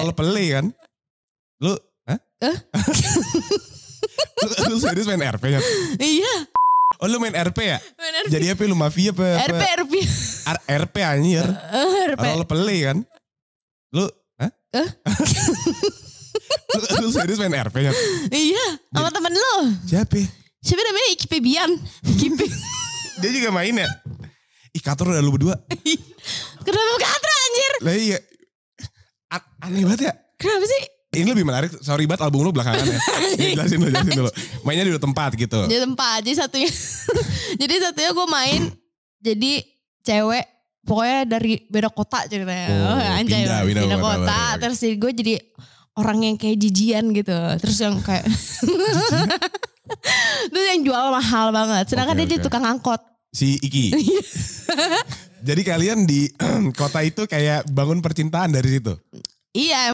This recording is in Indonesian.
Kalau pele kan. Lu, hah? Eh? lu, lu serius main RP ya? Iya. Oh lu main RP ya? Main RP. Jadi apa lu mafia apa? RP, RP. R RP anjir. Uh, eh, RP. Kalau lu pele kan. Lu, hah? Eh? lu, lu serius main RP ya? Iya, sama temen lu. Siapa? Siapa namanya? Iki Bian. Iki Dia juga main ya? Ih Kator udah lu berdua. Kenapa Ikatro anjir? Lah iya, aneh banget ya. Kenapa sih? Ini lebih menarik, sorry banget album lu belakangan ya. Iya. jelasin dulu, jelasin dulu. Mainnya di tempat gitu. Di tempat, aja satunya. jadi satunya gue main, jadi cewek pokoknya dari beda kota ceritanya. Oh, oh anjay, pindah, pindah, pindah kota. kota terus gue jadi orang yang kayak jijian gitu. Terus yang kayak... terus yang jual mahal banget. Sedangkan okay, dia okay. tukang angkot. Si Iki. Iya. Jadi kalian di kota itu kayak bangun percintaan dari situ? Yeah.